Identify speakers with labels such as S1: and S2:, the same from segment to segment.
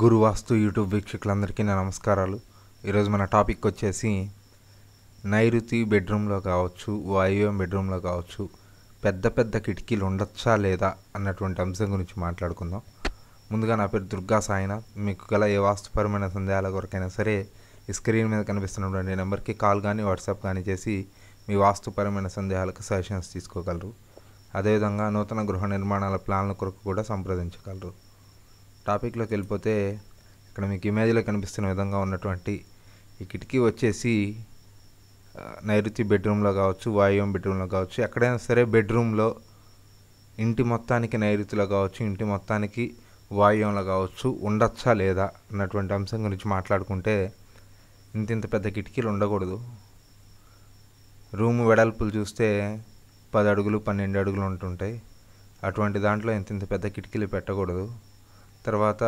S1: గురు వాస్తు YouTube వీక్షకులందరికీ నా నమస్కారాలు ఈరోజు మన టాపిక్ వచ్చేసి నైరుతి బెడ్రూమ్లో కావచ్చు వాయువ్యం బెడ్రూమ్లో కావచ్చు పెద్ద పెద్ద కిటికీలు ఉండొచ్చా లేదా అన్నటువంటి అంశం గురించి మాట్లాడుకుందాం ముందుగా నా పేరు దుర్గా సాయినాథ్ మీకు గల ఏ వాస్తుపరమైన సందేహాల కొరకైనా సరే ఈ స్క్రీన్ మీద కనిపిస్తున్నటువంటి నెంబర్కి కాల్ కానీ వాట్సాప్ కానీ చేసి మీ వాస్తుపరమైన సందేహాలకు సజెషన్స్ తీసుకోగలరు అదేవిధంగా నూతన గృహ నిర్మాణాల ప్లాన్ల కొరకు కూడా సంప్రదించగలరు టాపిక్లోకి వెళ్ళిపోతే ఇక్కడ మీకు ఇమేజ్లో కనిపిస్తున్న విధంగా ఉన్నటువంటి ఈ కిటికీ వచ్చేసి నైరుతి బెడ్రూమ్లో కావచ్చు వాయువం బెడ్రూమ్లో కావచ్చు ఎక్కడైనా సరే బెడ్రూమ్లో ఇంటి మొత్తానికి నైరుతిలో కావచ్చు ఇంటి మొత్తానికి వాయువంలో కావచ్చు ఉండొచ్చా లేదా అన్నటువంటి అంశం గురించి మాట్లాడుకుంటే ఇంత ఇంత పెద్ద కిటికీలు ఉండకూడదు రూమ్ వెడల్పులు చూస్తే పది అడుగులు పన్నెండు అడుగులు ఉంటుంటాయి అటువంటి దాంట్లో ఇంత ఇంత పెద్ద కిటికీలు పెట్టకూడదు తర్వాత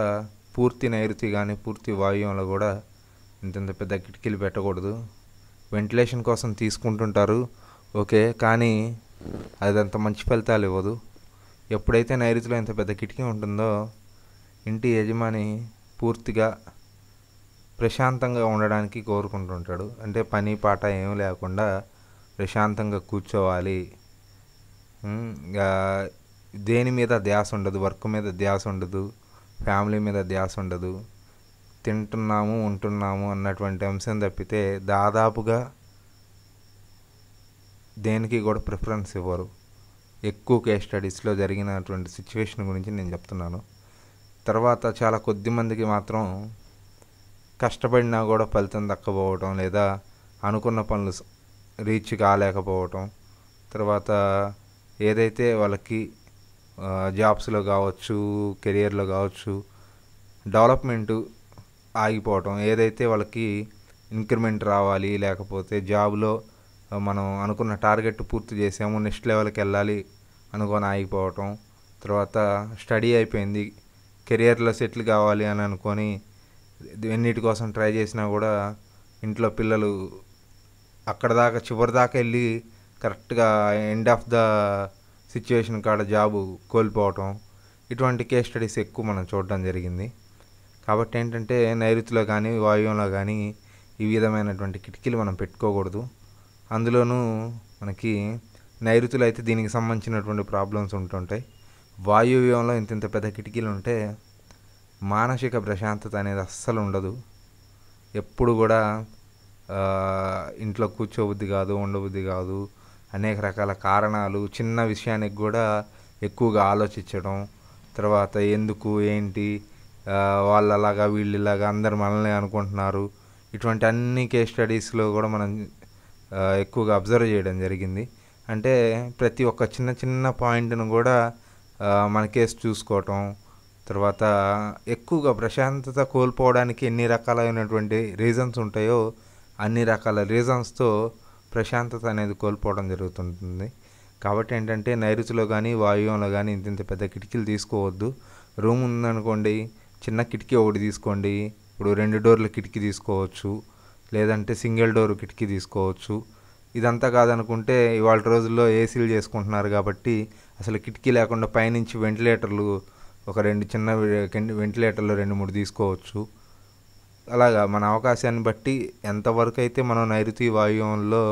S1: పూర్తి నైరుతి కానీ పూర్తి వాయువులో కూడా ఇంతంత పెద్ద కిటికీలు పెట్టకూడదు వెంటిలేషన్ కోసం తీసుకుంటుంటారు ఓకే కానీ అది అంత మంచి ఫలితాలు ఇవ్వదు ఎప్పుడైతే నైరుతిలో ఇంత పెద్ద కిటికీ ఉంటుందో ఇంటి యజమాని పూర్తిగా ప్రశాంతంగా ఉండడానికి కోరుకుంటుంటాడు అంటే పని పాట ఏం లేకుండా ప్రశాంతంగా కూర్చోవాలి దేని మీద ధ్యాస ఉండదు వర్క్ మీద ధ్యాస ఉండదు ఫ్యామిలీ మీద ధ్యాస ఉండదు తింటున్నాము ఉంటున్నాము అన్నటువంటి అంశం తప్పితే దాదాపుగా దేనికి కూడా ప్రిఫరెన్స్ ఇవ్వరు ఎక్కువ కేస్ స్టడీస్లో జరిగినటువంటి సిచ్యువేషన్ గురించి నేను చెప్తున్నాను తర్వాత చాలా కొద్ది మందికి మాత్రం కష్టపడినా కూడా ఫలితం దక్కపోవటం లేదా అనుకున్న పనులు రీచ్ కాలేకపోవటం తర్వాత ఏదైతే వాళ్ళకి జాబ్స్లో కావచ్చు కెరియర్లో కావచ్చు డెవలప్మెంటు ఆగిపోవటం ఏదైతే వాళ్ళకి ఇంక్రిమెంట్ రావాలి లేకపోతే జాబ్లో మనం అనుకున్న టార్గెట్ పూర్తి చేసాము నెక్స్ట్ లెవెల్కి వెళ్ళాలి అనుకొని ఆగిపోవటం తర్వాత స్టడీ అయిపోయింది కెరియర్లో సెటిల్ కావాలి అని అనుకొని ఎన్నిటి కోసం ట్రై చేసినా కూడా ఇంట్లో పిల్లలు అక్కడ దాకా చివరి దాకా వెళ్ళి కరెక్ట్గా ఎండ్ ఆఫ్ ద సిచ్యువేషన్ కాడ జాబు కోల్పోవటం ఇటువంటి కేస్ స్టడీస్ ఎక్కువ మనం చూడడం జరిగింది కాబట్టి ఏంటంటే నైరుతిలో కానీ వాయువంలో కానీ ఈ విధమైనటువంటి కిటికీలు మనం పెట్టుకోకూడదు అందులోనూ మనకి నైరుతులు అయితే దీనికి సంబంధించినటువంటి ప్రాబ్లమ్స్ ఉంటుంటాయి వాయువ్యంలో ఇంత ఇంత పెద్ద కిటికీలు ఉంటే మానసిక ప్రశాంతత అనేది అస్సలు ఉండదు ఎప్పుడు కూడా ఇంట్లో కూర్చోబుద్ధి కాదు ఉండబుద్ధి కాదు అనేక రకాల కారణాలు చిన్న విషయానికి కూడా ఎక్కువగా ఆలోచించడం తర్వాత ఎందుకు ఏంటి వాళ్ళు అలాగా వీళ్ళు ఇలాగా అందరు మనల్ని అనుకుంటున్నారు ఇటువంటి అన్ని కేస్ స్టడీస్లో కూడా మనం ఎక్కువగా అబ్జర్వ్ చేయడం జరిగింది అంటే ప్రతి ఒక్క చిన్న చిన్న పాయింట్ను కూడా మన కేసు చూసుకోవటం తర్వాత ఎక్కువగా ప్రశాంతత కోల్పోవడానికి ఎన్ని రకాలైనటువంటి రీజన్స్ ఉంటాయో అన్ని రకాల రీజన్స్తో ప్రశాంతత అనేది కోల్పోవడం జరుగుతుంటుంది కాబట్టి ఏంటంటే నైరుతిలో కానీ వాయువంలో కానీ ఇంత ఇంత పెద్ద కిటికీలు తీసుకోవద్దు రూమ్ ఉందనుకోండి చిన్న కిటికీ ఒకటి తీసుకోండి ఇప్పుడు రెండు డోర్ల కిటికీ తీసుకోవచ్చు లేదంటే సింగిల్ డోర్ కిటికీ తీసుకోవచ్చు ఇదంతా కాదనుకుంటే ఇవాళ రోజుల్లో ఏసీలు చేసుకుంటున్నారు కాబట్టి అసలు కిటికీ లేకుండా పైనుంచి వెంటిలేటర్లు ఒక రెండు చిన్న వెంటిలేటర్లు రెండు మూడు తీసుకోవచ్చు అలాగా మన అవకాశాన్ని బట్టి ఎంతవరకు అయితే మనం నైరుతి వాయువుల్లో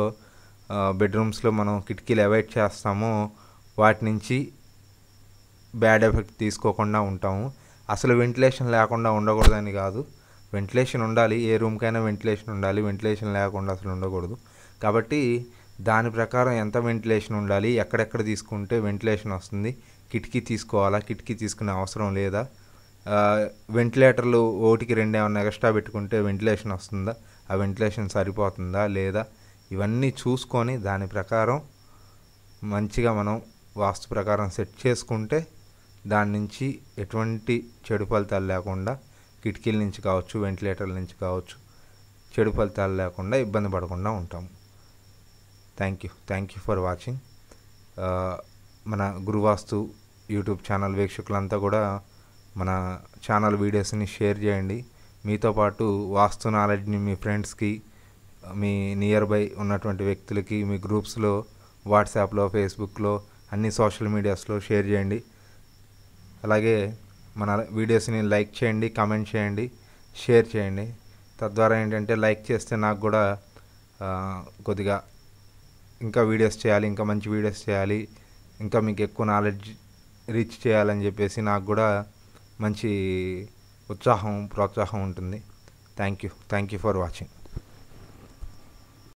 S1: బెడ్రూమ్స్లో మనం కిటికీలు అవాయిడ్ చేస్తామో వాటి నుంచి బ్యాడ్ ఎఫెక్ట్ తీసుకోకుండా ఉంటాము అసలు వెంటిలేషన్ లేకుండా ఉండకూడదని కాదు వెంటిలేషన్ ఉండాలి ఏ రూమ్కైనా వెంటిలేషన్ ఉండాలి వెంటిలేషన్ లేకుండా అసలు ఉండకూడదు కాబట్టి దాని ప్రకారం ఎంత వెంటిలేషన్ ఉండాలి ఎక్కడెక్కడ తీసుకుంటే వెంటిలేషన్ వస్తుంది కిటికీ తీసుకోవాలా కిటికీ తీసుకునే అవసరం లేదా వెంటిలేటర్లు ఒకటికి రెండు ఏమైనా ఎక్స్ట్రా పెట్టుకుంటే వెంటిలేషన్ వస్తుందా ఆ వెంటిలేషన్ సరిపోతుందా లేదా ఇవన్నీ చూసుకొని దాని ప్రకారం మంచిగా మనం వాస్తు ప్రకారం సెట్ చేసుకుంటే దాని నుంచి ఎటువంటి చెడు ఫలితాలు లేకుండా కిటికీల నుంచి కావచ్చు వెంటిలేటర్ల నుంచి కావచ్చు చెడు ఫలితాలు లేకుండా ఇబ్బంది పడకుండా ఉంటాము thank you thank you for watching మన గురువాస్తు యూట్యూబ్ ఛానల్ వీక్షకులంతా కూడా మన ఛానల్ వీడియోస్ని షేర్ చేయండి మీతో పాటు వాస్తు నాలెడ్జ్ని మీ ఫ్రెండ్స్కి మీ నియర్ బై ఉన్నటువంటి వ్యక్తులకి మీ గ్రూప్స్లో వాట్సాప్లో ఫేస్బుక్లో అన్ని సోషల్ మీడియాస్లో షేర్ చేయండి అలాగే మన వీడియోస్ని లైక్ చేయండి కామెంట్ చేయండి షేర్ చేయండి తద్వారా ఏంటంటే లైక్ చేస్తే నాకు కూడా కొద్దిగా ఇంకా వీడియోస్ చేయాలి ఇంకా మంచి వీడియోస్ చేయాలి ఇంకా మీకు ఎక్కువ నాలెడ్జ్ రీచ్ చేయాలని చెప్పేసి నాకు కూడా మంచి ఉత్సాహం ప్రోత్సాహం ఉంటుంది thank you thank you for watching